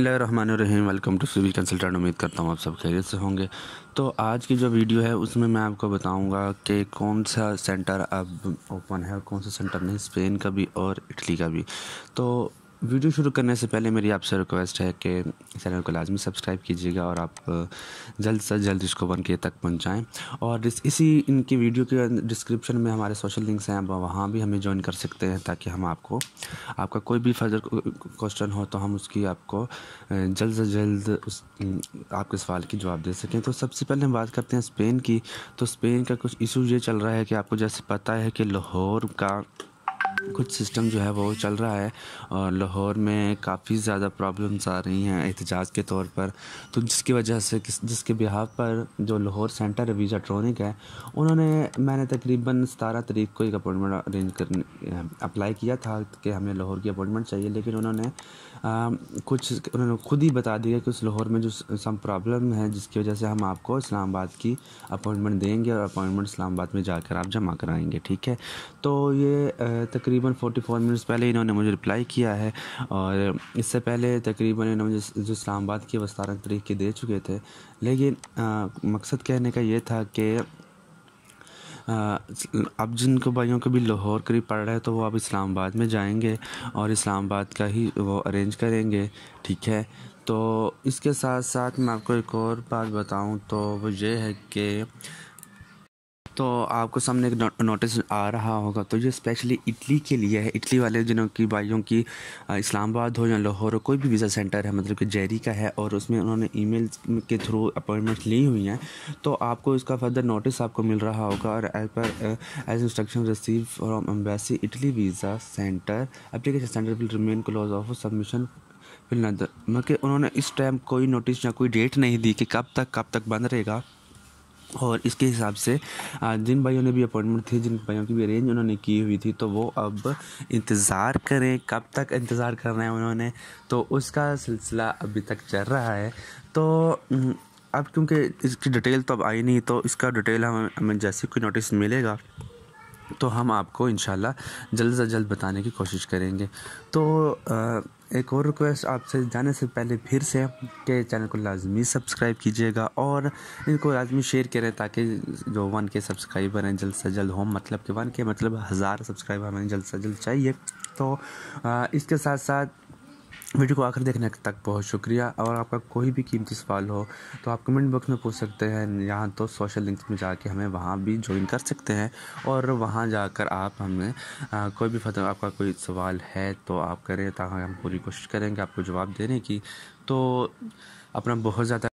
रहमान रहीम welcome to civil consultant उम्मीद करता हूँ आप सब खैरियत से होंगे तो आज की जो वीडियो है उसमें मैं आपको बताऊंगा कि कौन सा सेंटर अब ओपन है और कौन सा सेंटर नहीं स्पेन का भी और इटली का भी तो वीडियो शुरू करने से पहले मेरी आपसे रिक्वेस्ट है कि चैनल को लाजमी सब्सक्राइब कीजिएगा और आप जल्द से जल्द इसको वन के तक पहुंचाएं और इस, इसी इनकी वीडियो के डिस्क्रिप्शन में हमारे सोशल लिंक्स हैं आप वहाँ भी हमें ज्वाइन कर सकते हैं ताकि हम आपको आपका कोई भी फर्दर क्वेश्चन हो तो हम उसकी आपको जल्द से जल्द उस आपके सवाल की जवाब दे सकें तो सबसे पहले हम बात करते हैं स्पेन की तो स्पेन का कुछ इशू ये चल रहा है कि आपको जैसे पता है कि लाहौर का कुछ सिस्टम जो है वो चल रहा है और लाहौर में काफ़ी ज़्यादा प्रॉब्लम्स आ रही हैं एहतजाज के तौर पर तो जिसकी वजह से किस जिसके बिहार पर जो लाहौर सेंटर है वीज़ा ट्रॉनिक है उन्होंने मैंने तकरीबन सतारह तरीक को एक अपॉइंटमेंट अरेंज कर अप्लाई किया था कि हमें लाहौर की अपॉइंटमेंट चाहिए लेकिन उन्होंने आ, कुछ उन्होंने खुद ही बता दिया कि उस लाहौर में जो सम प्रॉब्लम है जिसकी वजह से हम आपको इस्लामाबाद की अपॉइंटमेंट देंगे और अपॉइंटमेंट इस्लामाबाद में जाकर आप जमा कराएंगे ठीक है तो ये तक तकरीबन 44 मिनट्स पहले इन्होंने मुझे रिप्लाई किया है और इससे पहले तकरीबन इन्होंने मुझे जो इस्लामाबाद की वस्तारत तरीक़ के दे चुके थे लेकिन आ, मकसद कहने का ये था कि अब जिनको भाइयों को भी लाहौर करीब पड़ रहा है तो वो अब इस्लामाबाद में जाएंगे और इस्लामाबाद का ही वो अरेंज करेंगे ठीक है तो इसके साथ साथ मैं आपको एक और बात बताऊं तो वो ये है कि तो आपको सामने एक नोटिस आ रहा होगा तो ये स्पेशली इटली के लिए है इटली वाले जिनों की भाइयों की इस्लामाबाद हो या लाहौर हो कोई भी वीज़ा सेंटर है मतलब कि जेरी का है और उसमें उन्होंने ई के थ्रू अपॉइंटमेंट ली हुई हैं तो आपको इसका फर्दर नोटिस आपको मिल रहा होगा और as per as instruction receive from embassy Italy visa centre application centre will remain close of submission फिलहाल मतलब उन्होंने इस टाइम कोई नोटिस या कोई डेट नहीं दी कि कब तक कब तक बंद रहेगा और इसके हिसाब से जिन भाइयों ने भी अपॉइंटमेंट थी जिन भाइयों की भी अरेंज उन्होंने की हुई थी तो वो अब इंतज़ार करें कब तक इंतज़ार कर रहे हैं उन्होंने तो उसका सिलसिला अभी तक चल रहा है तो अब क्योंकि इसकी डिटेल तो अब आई नहीं तो इसका डिटेल हम हमें जैसे कोई नोटिस मिलेगा तो हम आपको इन जल्द से जल्द बताने की कोशिश करेंगे तो आ, एक और रिक्वेस्ट आपसे जाने से पहले फिर से कि चैनल को लाजमी सब्सक्राइब कीजिएगा और इनको लाजमी शेयर करें ताकि जो वन के सब्सक्राइबर हैं जल्द से जल्द हों मतलब कि वन के मतलब हज़ार सब्सक्राइबर हमें जल्द से जल्द चाहिए तो इसके साथ साथ वीडियो को आखिर देखने तक बहुत शुक्रिया और आपका कोई भी कीमती सवाल हो तो आप कमेंट बॉक्स में पूछ सकते हैं यहाँ तो सोशल लिंक्स में जाके हमें वहाँ भी ज्वाइन कर सकते हैं और वहाँ जाकर आप हमें आ, कोई भी फतवा आपका कोई सवाल है तो आप करें ताकि हम पूरी कोशिश करेंगे आपको जवाब देने की तो अपना बहुत ज़्यादा